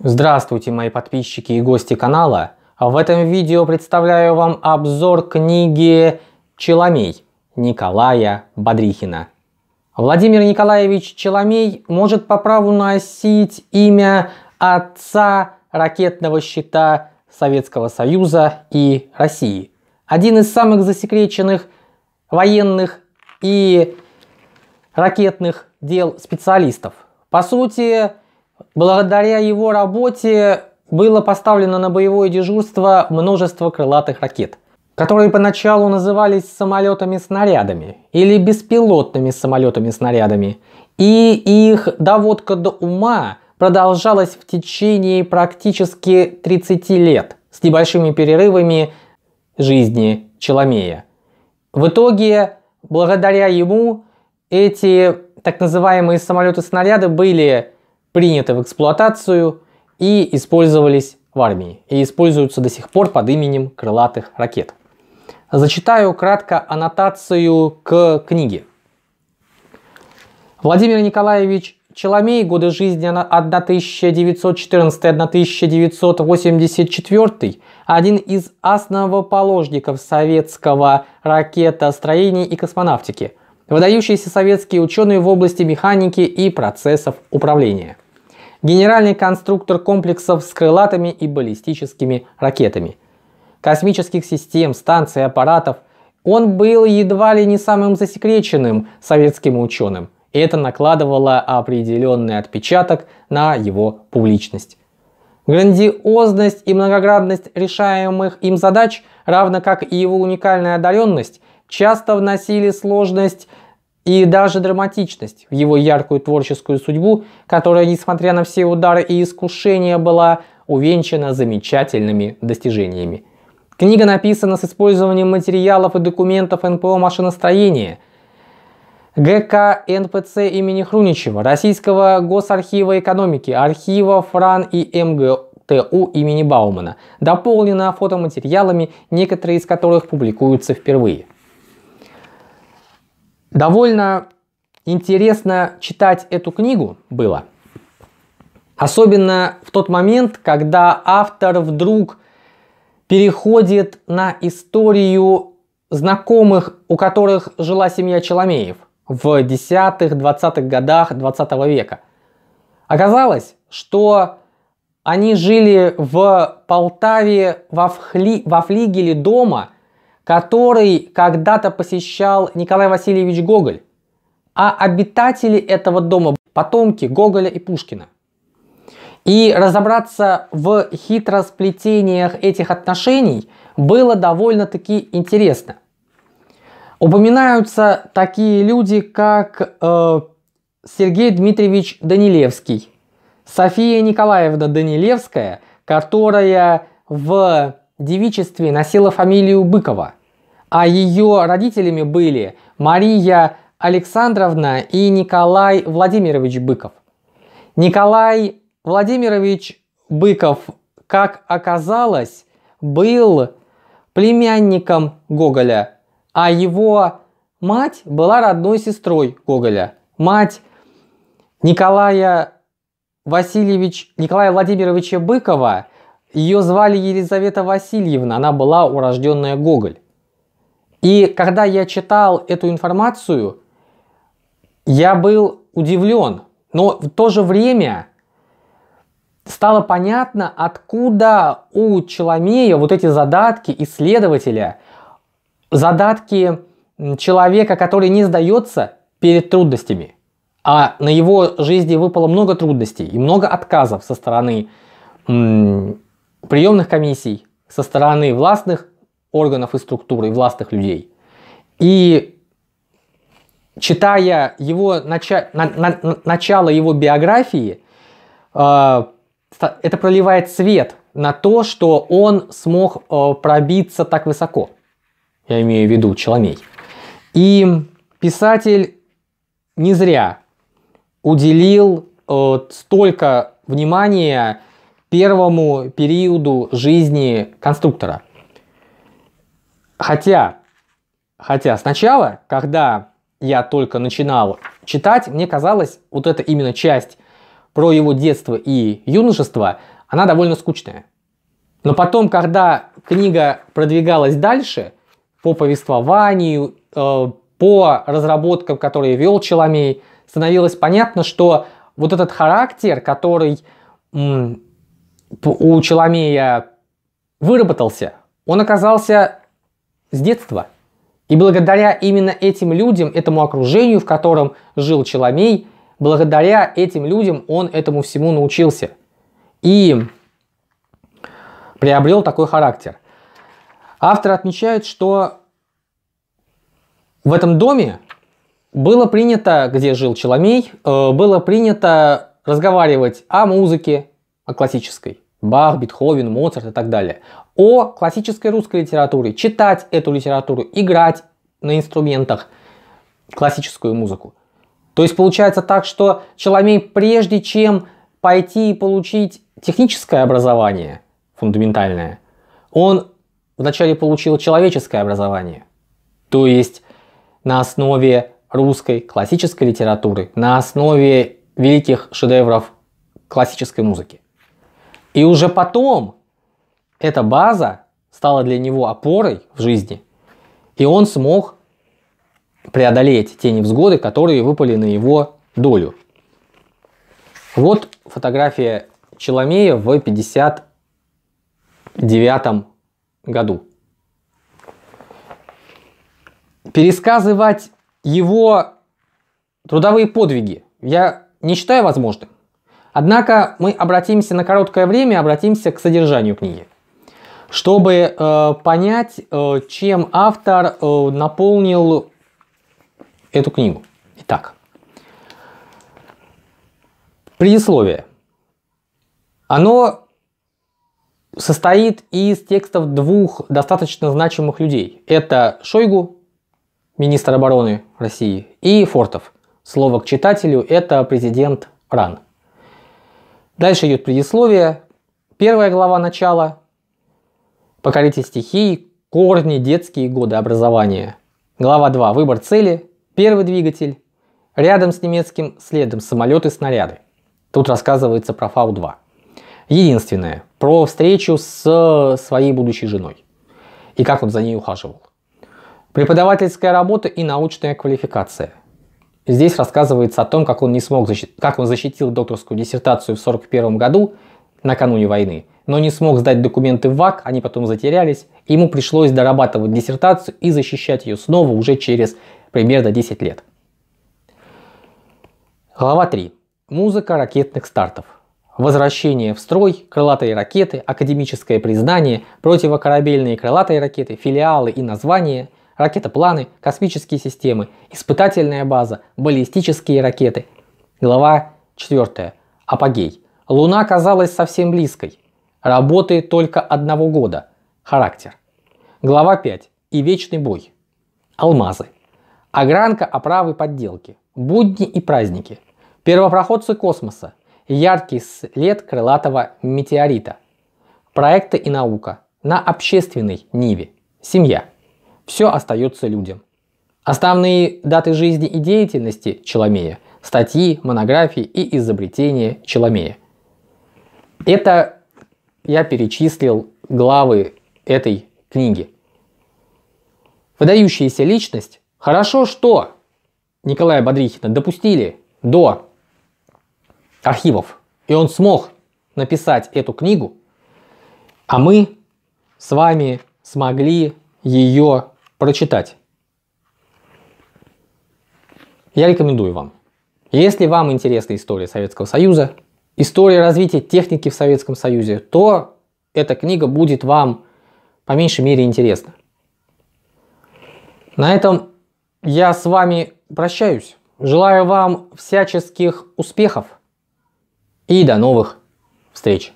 Здравствуйте, мои подписчики и гости канала. А в этом видео представляю вам обзор книги «Челомей» Николая Бодрихина. Владимир Николаевич Челомей может по праву носить имя отца ракетного щита Советского Союза и России. Один из самых засекреченных военных и ракетных дел специалистов. По сути, Благодаря его работе было поставлено на боевое дежурство множество крылатых ракет, которые поначалу назывались самолетами-снарядами или беспилотными самолетами-снарядами, и их доводка до ума продолжалась в течение практически 30 лет с небольшими перерывами жизни Челомея. В итоге, благодаря ему, эти так называемые самолеты-снаряды были приняты в эксплуатацию и использовались в армии, и используются до сих пор под именем крылатых ракет. Зачитаю кратко аннотацию к книге. Владимир Николаевич Челомей, годы жизни 1914-1984, один из основоположников советского ракетостроения и космонавтики – выдающиеся советские ученые в области механики и процессов управления. Генеральный конструктор комплексов с крылатыми и баллистическими ракетами. Космических систем, станций, аппаратов. Он был едва ли не самым засекреченным советским ученым. И это накладывало определенный отпечаток на его публичность. Грандиозность и многоградность решаемых им задач, равно как и его уникальная одаренность, часто вносили сложность и даже драматичность в его яркую творческую судьбу, которая, несмотря на все удары и искушения, была увенчана замечательными достижениями. Книга написана с использованием материалов и документов НПО «Машиностроение», ГК НПЦ имени Хруничева, Российского госархива экономики, архива ФРАН и МГТУ имени Баумана, дополнена фотоматериалами, некоторые из которых публикуются впервые. Довольно интересно читать эту книгу было. Особенно в тот момент, когда автор вдруг переходит на историю знакомых, у которых жила семья Челомеев в 10-20-х годах 20 века. Оказалось, что они жили в Полтаве во, фли... во флигеле дома – который когда-то посещал Николай Васильевич Гоголь, а обитатели этого дома – потомки Гоголя и Пушкина. И разобраться в хитросплетениях этих отношений было довольно-таки интересно. Упоминаются такие люди, как э, Сергей Дмитриевич Данилевский, София Николаевна Данилевская, которая в девичестве носила фамилию Быкова, а ее родителями были Мария Александровна и Николай Владимирович Быков. Николай Владимирович Быков, как оказалось, был племянником Гоголя, а его мать была родной сестрой Гоголя. Мать Николая Васильевич, Николая Владимировича Быкова, ее звали Елизавета Васильевна, она была урожденная Гоголь. И когда я читал эту информацию, я был удивлен, но в то же время стало понятно, откуда у Челомея вот эти задатки исследователя, задатки человека, который не сдается перед трудностями. А на его жизни выпало много трудностей и много отказов со стороны приемных комиссий, со стороны властных органов и структур, и властных людей. И читая его нача на на начало его биографии, э это проливает свет на то, что он смог э пробиться так высоко. Я имею в виду Челомей. И писатель не зря уделил э, столько внимания первому периоду жизни конструктора – Хотя, хотя сначала, когда я только начинал читать, мне казалось, вот эта именно часть про его детство и юношество, она довольно скучная. Но потом, когда книга продвигалась дальше, по повествованию, э, по разработкам, которые вел Челомей, становилось понятно, что вот этот характер, который у Челомея выработался, он оказался с детства. И благодаря именно этим людям, этому окружению, в котором жил Челомей, благодаря этим людям он этому всему научился. И приобрел такой характер. Автор отмечает, что в этом доме было принято, где жил Челомей, э, было принято разговаривать о музыке, о классической. Бах, Бетховен, Моцарт и так далее о классической русской литературе, читать эту литературу, играть на инструментах классическую музыку. То есть получается так, что Челомей, прежде чем пойти и получить техническое образование, фундаментальное, он вначале получил человеческое образование. То есть на основе русской классической литературы, на основе великих шедевров классической музыки. И уже потом эта база стала для него опорой в жизни, и он смог преодолеть те невзгоды, которые выпали на его долю. Вот фотография Челомея в 59 году. Пересказывать его трудовые подвиги я не считаю возможным. Однако мы обратимся на короткое время, обратимся к содержанию книги чтобы э, понять, э, чем автор э, наполнил эту книгу. Итак, предисловие. Оно состоит из текстов двух достаточно значимых людей. Это Шойгу, министр обороны России, и Фортов. Слово к читателю – это президент РАН. Дальше идет предисловие. Первая глава начала покорите стихии, корни, детские годы образования. Глава 2. Выбор цели, первый двигатель, рядом с немецким, следом самолеты, снаряды. Тут рассказывается про Фау-2. Единственное, про встречу с своей будущей женой и как он за ней ухаживал. Преподавательская работа и научная квалификация. Здесь рассказывается о том, как он, не смог защит... как он защитил докторскую диссертацию в 1941 году накануне войны – но не смог сдать документы в ВАК, они потом затерялись. ему пришлось дорабатывать диссертацию и защищать ее снова уже через примерно 10 лет. Глава 3. Музыка ракетных стартов. Возвращение в строй, крылатые ракеты, академическое признание, противокорабельные крылатые ракеты, филиалы и названия, ракетопланы, космические системы, испытательная база, баллистические ракеты. Глава 4. Апогей. Луна казалась совсем близкой. Работы только одного года. Характер. Глава 5. И вечный бой. Алмазы. Огранка оправы подделки. Будни и праздники. Первопроходцы космоса. Яркий след крылатого метеорита. Проекты и наука. На общественной ниве. Семья. Все остается людям. Основные даты жизни и деятельности Челомея – статьи, монографии и изобретения Челомея. Это я перечислил главы этой книги. Выдающаяся личность. Хорошо, что Николая Бодрихина допустили до архивов, и он смог написать эту книгу, а мы с вами смогли ее прочитать. Я рекомендую вам. Если вам интересна история Советского Союза, История развития техники в Советском Союзе, то эта книга будет вам по меньшей мере интересна. На этом я с вами прощаюсь. Желаю вам всяческих успехов и до новых встреч!